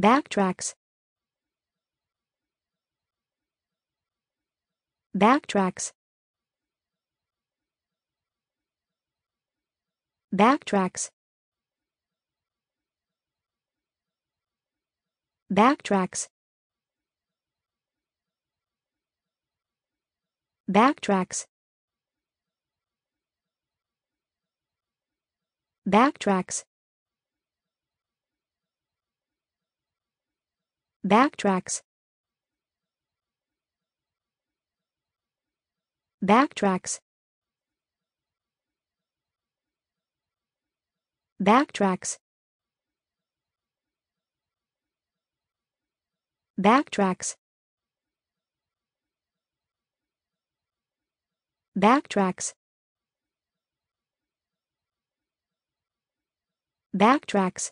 backtracks backtracks backtracks backtracks backtracks backtracks backtracks backtracks backtracks backtracks backtracks backtracks